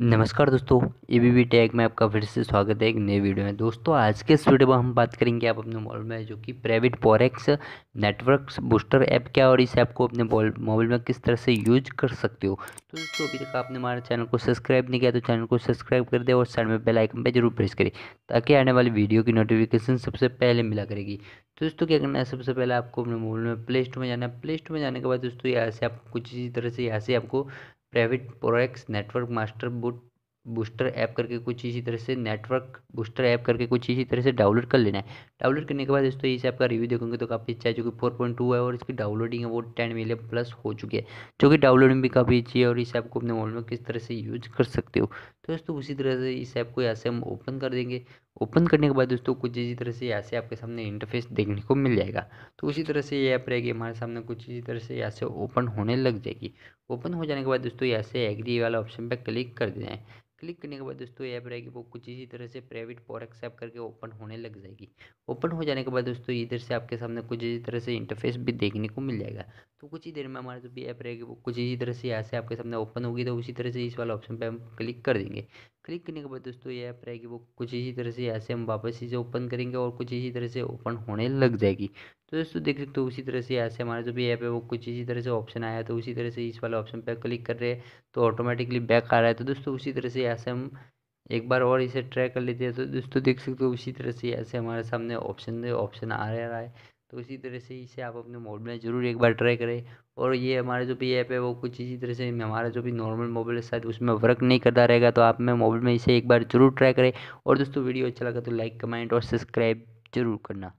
नमस्कार दोस्तों A B B tag में आपका फिर से स्वागत है एक नए वीडियो में दोस्तों आज के इस वीडियो में हम बात करेंगे आप अपने मोबाइल में जो कि private proxy network booster app क्या और इस ऐप को अपने मोबाइल में किस तरह से यूज कर सकते हो तो दोस्तों अभी तक आपने हमारे चैनल को सब्सक्राइब नहीं किया तो चैनल को सब्सक्राइब कर दे और साइड में बेल आइकन पर जरूर प्रेस करें ताकि आने वाली वीडियो की नोटिफिकेशन सबसे पहले मिला करेगी तो दोस्तों क्या करना है सबसे पहले आपको अपने मोबाइल में प्ले स्टोर में जाना है प्ले स्टोर में जाने के बाद दोस्तों यहाँ से आपको कुछ इसी तरह से यहाँ से आपको private proxy network master boot booster app करके कुछ इसी तरह से नेटवर्क बूस्टर ऐप करके कुछ इसी तरह से डाउनलोड कर लेना है डाउनलोड करने के बाद दोस्तों इस ऐप का रिव्यू देखोगे तो काफ़ी अच्छा है जो कि फोर पॉइंट टू है और इसकी डाउनलोडिंग है वो टेन मिलियन प्लस हो चुकी है जो कि डाउनलोडिंग भी काफ़ी अच्छी है और इस ऐप को अपने मोबाइल में किस तरह से यूज कर सकते हो तो दोस्तों उसी तरह से इस ऐप को ऐसे हम ओपन कर देंगे ओपन करने के बाद दोस्तों कुछ इसी तरह से यहाँ से आपके सामने इंटरफेस देखने को मिल जाएगा तो उसी तरह से ये ऐप रहेगी हमारे सामने कुछ इसी तरह से यहाँ से ओपन होने लग जाएगी ओपन हो जाने के बाद दोस्तों यहाँ से एग्री वाला ऑप्शन पर क्लिक कर दे है क्लिक करने के बाद दोस्तों ऐप रहेगी वो कुछ इसी तरह से प्राइवेट फॉरेक्स ऐप करके ओपन होने लग जाएगी ओपन हो जाने के बाद दोस्तों इधर से आपके सामने कुछ इसी तरह से इंटरफेस भी देखने को मिल जाएगा तो कुछ ही देर में हमारा जो भी ऐप रहेगी वो कुछ इसी तरह से यहाँ से आपके सामने ओपन होगी तो उसी तरह से इस वाला ऑप्शन पर हम क्लिक कर देंगे क्लिक करने के बाद दोस्तों ये ऐप रहेगी वो कुछ इसी तरह से ऐसे हम वापस इसे ओपन करेंगे और कुछ इसी तरह से ओपन होने लग जाएगी तो दोस्तों देख सकते हो उसी तरह से ऐसे हमारा जो भी ऐप है वो कुछ इसी तरह से ऑप्शन आया तो उसी तरह से इस वाले ऑप्शन पर क्लिक कर रहे हैं तो ऑटोमेटिकली बैक आ रहा है तो दोस्तों उसी तरह से ऐसे हम एक बार और इसे ट्राई कर लेते हैं तो दोस्तों देख सकते हो उसी तरह से ऐसे हमारे सामने ऑप्शन ऑप्शन आ रहा है तो इसी तरह से इसे आप अपने मोबाइल में ज़रूर एक बार ट्राई करें और ये हमारे जो भी ऐप है वो कुछ इसी तरह से हमारा जो भी नॉर्मल मोबाइल है शायद उसमें वर्क नहीं करता रहेगा तो आप में मोबाइल में इसे एक बार ज़रूर ट्राई करें और दोस्तों वीडियो अच्छा लगा तो लाइक कमेंट और सब्सक्राइब जरूर करना